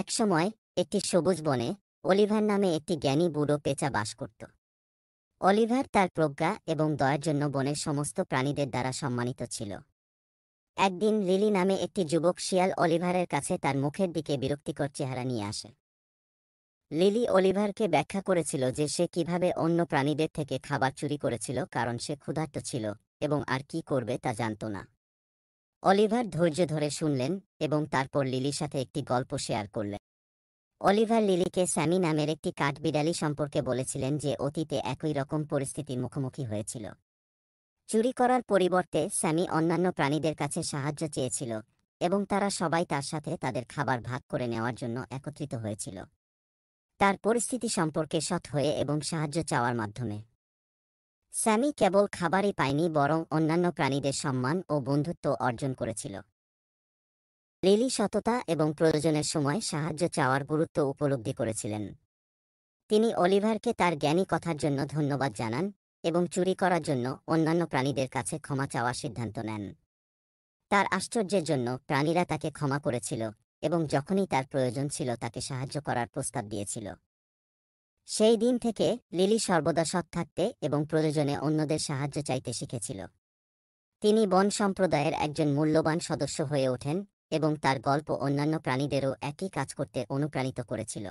একসময় একটি সবুজ বনে অলিভার নামে একটি জ্ঞানী বুড়ো পেঁচা বাস করত অলিভার তার প্রজ্ঞা এবং দয়ার জন্য বনের সমস্ত প্রাণীদের দ্বারা সম্মানিত ছিল একদিন লিলি নামে একটি যুবক শিয়াল অলিভারের কাছে তার মুখের দিকে বিরক্তিকর চেহারা নিয়ে আসে লিলি অলিভারকে ব্যাখ্যা করেছিল যে সে কিভাবে অন্য প্রাণীদের থেকে খাবার চুরি করেছিল কারণ সে ক্ষুধার্ত ছিল এবং আর কি করবে তা জানত না অলিভার ধৈর্য ধরে শুনলেন এবং তারপর লিলির সাথে একটি গল্প শেয়ার করলেন অলিভার লিলিকে স্যামি নামের একটি কাঠবিড়ালি সম্পর্কে বলেছিলেন যে অতীতে একই রকম পরিস্থিতির মুখোমুখি হয়েছিল চুরি করার পরিবর্তে স্যামি অন্যান্য প্রাণীদের কাছে সাহায্য চেয়েছিল এবং তারা সবাই তার সাথে তাদের খাবার ভাগ করে নেওয়ার জন্য একত্রিত হয়েছিল তার পরিস্থিতি সম্পর্কে সৎ হয়ে এবং সাহায্য চাওয়ার মাধ্যমে স্যামি কেবল খাবারই পায়নি বরং অন্যান্য প্রাণীদের সম্মান ও বন্ধুত্ব অর্জন করেছিল লিলি সততা এবং প্রয়োজনের সময় সাহায্য চাওয়ার গুরুত্ব উপলব্ধি করেছিলেন তিনি অলিভারকে তার জ্ঞানী কথার জন্য ধন্যবাদ জানান এবং চুরি করার জন্য অন্যান্য প্রাণীদের কাছে ক্ষমা চাওয়ার সিদ্ধান্ত নেন তার আশ্চর্যের জন্য প্রাণীরা তাকে ক্ষমা করেছিল এবং যখনই তার প্রয়োজন ছিল তাকে সাহায্য করার প্রস্তাব দিয়েছিল সেই দিন থেকে লিলি সর্বদা সৎ থাকতে এবং প্রয়োজনে অন্যদের সাহায্য চাইতে শিখেছিল তিনি বন সম্প্রদায়ের একজন মূল্যবান সদস্য হয়ে ওঠেন এবং তার গল্প অন্যান্য প্রাণীদেরও একই কাজ করতে অনুপ্রাণিত করেছিল